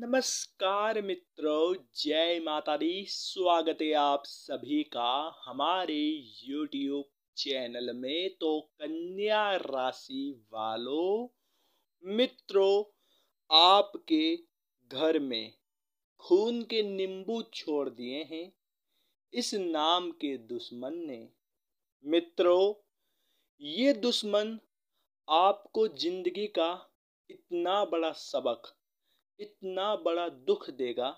नमस्कार मित्रों जय माता दी स्वागत है आप सभी का हमारे YouTube चैनल में तो कन्या राशि वालों मित्रों आपके घर में खून के नींबू छोड़ दिए हैं इस नाम के दुश्मन ने मित्रों ये दुश्मन आपको जिंदगी का इतना बड़ा सबक इतना बड़ा दुख देगा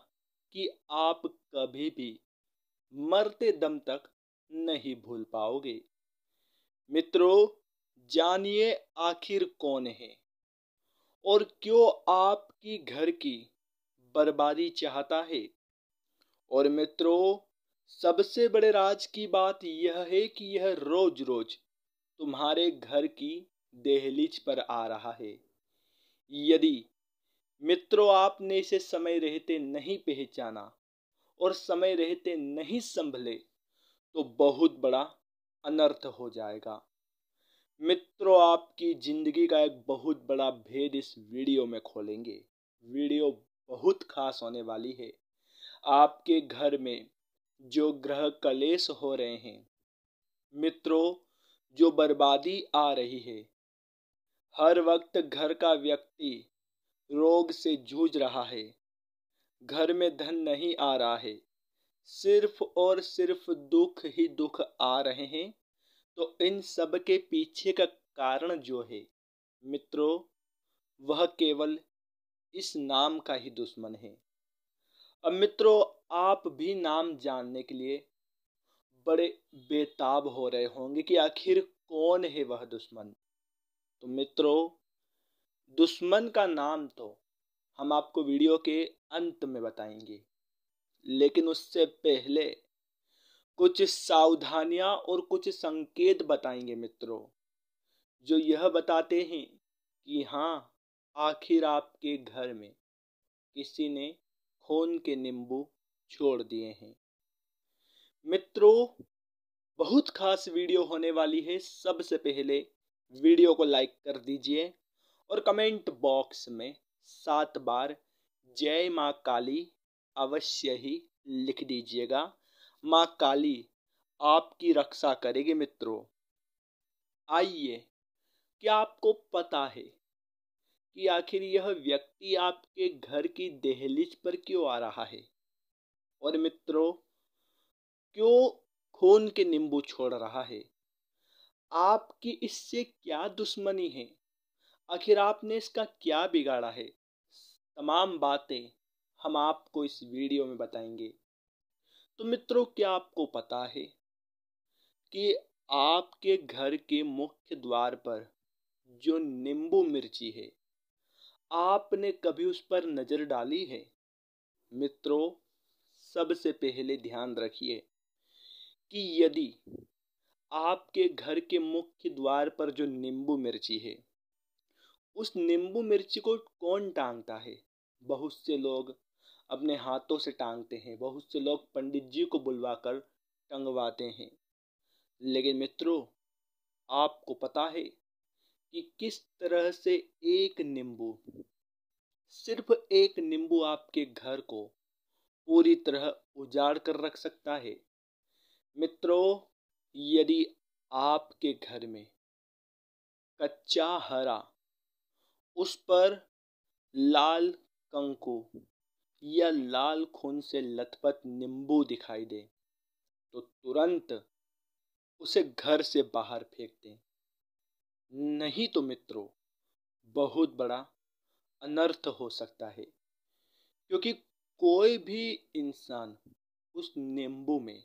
कि आप कभी भी मरते दम तक नहीं भूल पाओगे मित्रों जानिए आखिर कौन है और क्यों आपकी घर की बर्बादी चाहता है और मित्रों सबसे बड़े राज की बात यह है कि यह रोज रोज तुम्हारे घर की दहलीज पर आ रहा है यदि मित्रों आपने इसे समय रहते नहीं पहचाना और समय रहते नहीं संभले तो बहुत बड़ा अनर्थ हो जाएगा मित्रों आपकी ज़िंदगी का एक बहुत बड़ा भेद इस वीडियो में खोलेंगे वीडियो बहुत खास होने वाली है आपके घर में जो ग्रह कलेश हो रहे हैं मित्रों जो बर्बादी आ रही है हर वक्त घर का व्यक्ति रोग से जूझ रहा है घर में धन नहीं आ रहा है सिर्फ और सिर्फ दुख ही दुख आ रहे हैं तो इन सब के पीछे का कारण जो है मित्रों वह केवल इस नाम का ही दुश्मन है अब मित्रों आप भी नाम जानने के लिए बड़े बेताब हो रहे होंगे कि आखिर कौन है वह दुश्मन तो मित्रों दुश्मन का नाम तो हम आपको वीडियो के अंत में बताएंगे लेकिन उससे पहले कुछ सावधानियां और कुछ संकेत बताएंगे मित्रों जो यह बताते हैं कि हाँ आखिर आपके घर में किसी ने खून के नींबू छोड़ दिए हैं मित्रों बहुत खास वीडियो होने वाली है सबसे पहले वीडियो को लाइक कर दीजिए और कमेंट बॉक्स में सात बार जय माँ काली अवश्य ही लिख दीजिएगा माँ काली आपकी रक्षा करेगी मित्रों आइए क्या आपको पता है कि आखिर यह व्यक्ति आपके घर की दहलीज पर क्यों आ रहा है और मित्रों क्यों खून के नींबू छोड़ रहा है आपकी इससे क्या दुश्मनी है आखिर आपने इसका क्या बिगाड़ा है तमाम बातें हम आपको इस वीडियो में बताएंगे तो मित्रों क्या आपको पता है कि आपके घर के मुख्य द्वार पर जो नींबू मिर्ची है आपने कभी उस पर नज़र डाली है मित्रों सबसे पहले ध्यान रखिए कि यदि आपके घर के मुख्य द्वार पर जो नींबू मिर्ची है उस नींबू मिर्ची को कौन टांगता है बहुत से लोग अपने हाथों से टांगते हैं बहुत से लोग पंडित जी को बुलवा कर टंगवाते हैं लेकिन मित्रों आपको पता है कि किस तरह से एक नींबू सिर्फ एक नींबू आपके घर को पूरी तरह उजाड़ कर रख सकता है मित्रों यदि आपके घर में कच्चा हरा उस पर लाल कंकु या लाल खून से लथपथ नींबू दिखाई दे तो तुरंत उसे घर से बाहर फेंक दें नहीं तो मित्रों बहुत बड़ा अनर्थ हो सकता है क्योंकि कोई भी इंसान उस नींबू में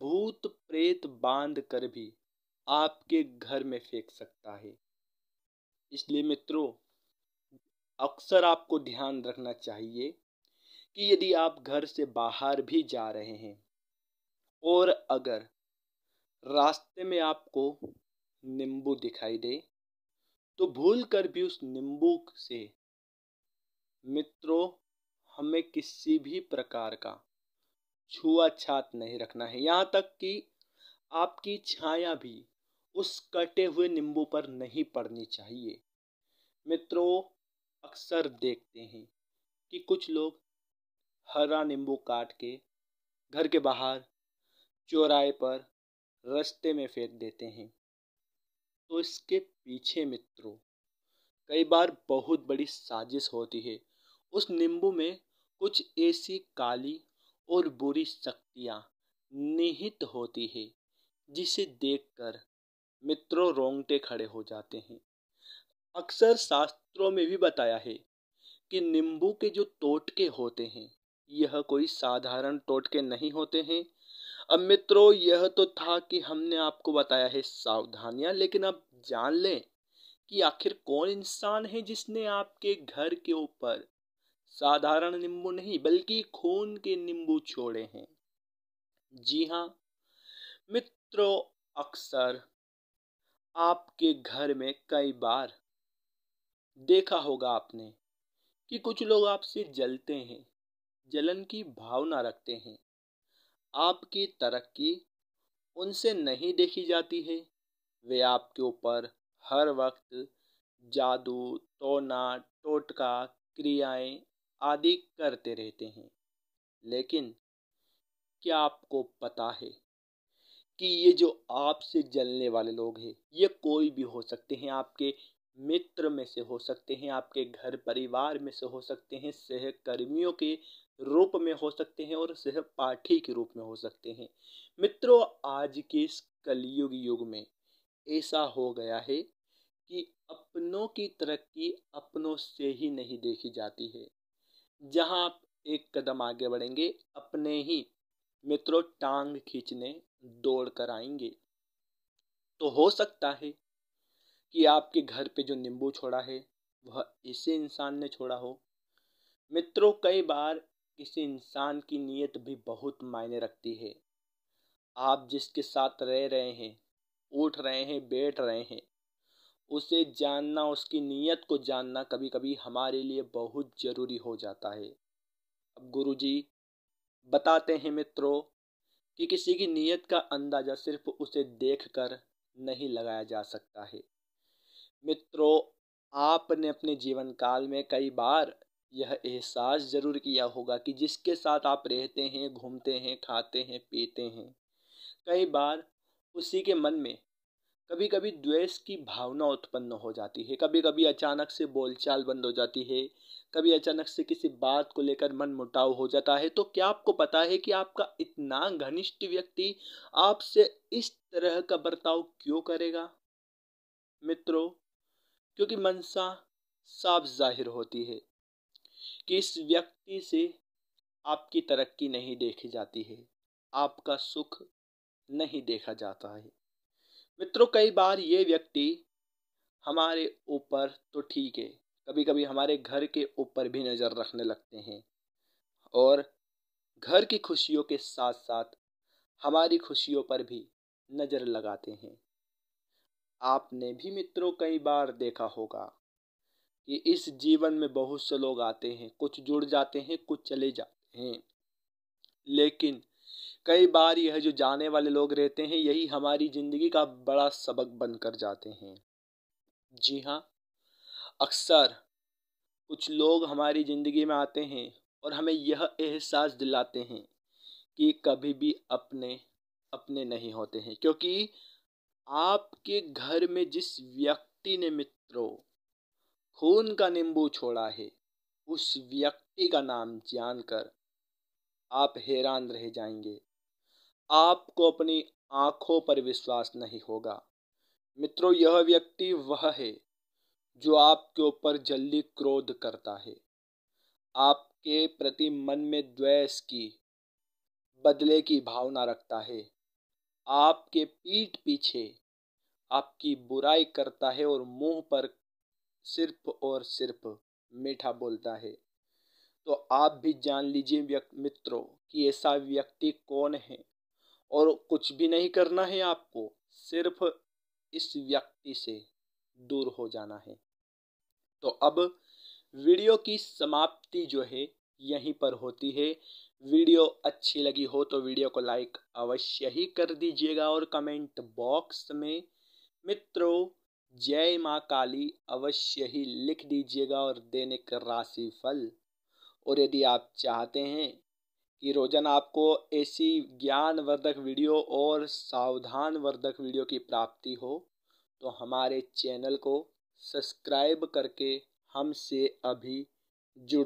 भूत प्रेत बांध कर भी आपके घर में फेंक सकता है इसलिए मित्रों अक्सर आपको ध्यान रखना चाहिए कि यदि आप घर से बाहर भी जा रहे हैं और अगर रास्ते में आपको नींबू दिखाई दे तो भूल कर भी उस नींबू से मित्रों हमें किसी भी प्रकार का छुआछात नहीं रखना है यहाँ तक कि आपकी छाया भी उस कटे हुए नींबू पर नहीं पड़नी चाहिए मित्रों अक्सर देखते हैं कि कुछ लोग हरा नींबू काट के घर के बाहर चौराहे पर रास्ते में फेंक देते हैं तो इसके पीछे मित्रों कई बार बहुत बड़ी साजिश होती है उस नींबू में कुछ ऐसी काली और बुरी शक्तियाँ निहित होती है जिसे देखकर मित्रों रोंगटे खड़े हो जाते हैं अक्सर शास्त्रों में भी बताया है कि नींबू के जो टोटके होते हैं यह कोई साधारण टोटके नहीं होते हैं अब मित्रों यह तो था कि हमने आपको बताया है सावधानियां लेकिन अब जान लें कि आखिर कौन इंसान है जिसने आपके घर के ऊपर साधारण नींबू नहीं बल्कि खून के नींबू छोड़े हैं जी हाँ मित्रों अक्सर आपके घर में कई बार देखा होगा आपने कि कुछ लोग आपसे जलते हैं जलन की भावना रखते हैं आपकी तरक्की उनसे नहीं देखी जाती है वे आपके ऊपर हर वक्त जादू टोना टोटका क्रियाएं आदि करते रहते हैं लेकिन क्या आपको पता है कि ये जो आपसे जलने वाले लोग हैं ये कोई भी हो सकते हैं आपके मित्र में से हो सकते हैं आपके घर परिवार में से हो सकते हैं सहकर्मियों के रूप में हो सकते हैं और सहपाठी के रूप में हो सकते हैं मित्रों आज के इस कलयुग युग में ऐसा हो गया है कि अपनों की तरक्की अपनों से ही नहीं देखी जाती है जहां आप एक कदम आगे बढ़ेंगे अपने ही मित्रों टांग खींचने दौड़ कर आएंगे तो हो सकता है कि आपके घर पे जो नींबू छोड़ा है वह इसी इंसान ने छोड़ा हो मित्रों कई बार किसी इंसान की नीयत भी बहुत मायने रखती है आप जिसके साथ रह रहे हैं उठ रहे हैं बैठ रहे हैं उसे जानना उसकी नीयत को जानना कभी कभी हमारे लिए बहुत ज़रूरी हो जाता है अब गुरुजी बताते हैं मित्रों कि किसी की नीयत का अंदाज़ा सिर्फ उसे देखकर नहीं लगाया जा सकता है मित्रों आपने अपने जीवन काल में कई बार यह एहसास ज़रूर किया होगा कि जिसके साथ आप रहते हैं घूमते हैं खाते हैं पीते हैं कई बार उसी के मन में कभी कभी द्वेष की भावना उत्पन्न हो जाती है कभी कभी अचानक से बोलचाल बंद हो जाती है कभी अचानक से किसी बात को लेकर मन मुटाव हो जाता है तो क्या आपको पता है कि आपका इतना घनिष्ठ व्यक्ति आपसे इस तरह का बर्ताव क्यों करेगा मित्रों क्योंकि मनसा साफ जाहिर होती है कि इस व्यक्ति से आपकी तरक्की नहीं देखी जाती है आपका सुख नहीं देखा जाता है मित्रों कई बार ये व्यक्ति हमारे ऊपर तो ठीक है कभी कभी हमारे घर के ऊपर भी नज़र रखने लगते हैं और घर की खुशियों के साथ साथ हमारी खुशियों पर भी नज़र लगाते हैं आपने भी मित्रों कई बार देखा होगा कि इस जीवन में बहुत से लोग आते हैं कुछ जुड़ जाते हैं कुछ चले जाते हैं लेकिन कई बार यह जो जाने वाले लोग रहते हैं यही हमारी ज़िंदगी का बड़ा सबक बन कर जाते हैं जी हाँ अक्सर कुछ लोग हमारी ज़िंदगी में आते हैं और हमें यह एहसास दिलाते हैं कि कभी भी अपने अपने नहीं होते हैं क्योंकि आपके घर में जिस व्यक्ति ने मित्रों खून का नींबू छोड़ा है उस व्यक्ति का नाम जानकर आप हैरान रह जाएंगे आपको अपनी आंखों पर विश्वास नहीं होगा मित्रों यह व्यक्ति वह है जो आपके ऊपर जल्दी क्रोध करता है आपके प्रति मन में द्वेष की बदले की भावना रखता है आपके पीठ पीछे आपकी बुराई करता है और मुंह पर सिर्फ और सिर्फ मीठा बोलता है तो आप भी जान लीजिए मित्रों कि ऐसा व्यक्ति कौन है और कुछ भी नहीं करना है आपको सिर्फ इस व्यक्ति से दूर हो जाना है तो अब वीडियो की समाप्ति जो है यहीं पर होती है वीडियो अच्छी लगी हो तो वीडियो को लाइक अवश्य ही कर दीजिएगा और कमेंट बॉक्स में मित्रों जय माँ काली अवश्य ही लिख दीजिएगा और दैनिक राशि फल और यदि आप चाहते हैं कि रोजाना आपको ऐसी ज्ञानवर्धक वीडियो और सावधान वर्धक वीडियो की प्राप्ति हो तो हमारे चैनल को सब्सक्राइब करके हमसे अभी जुड़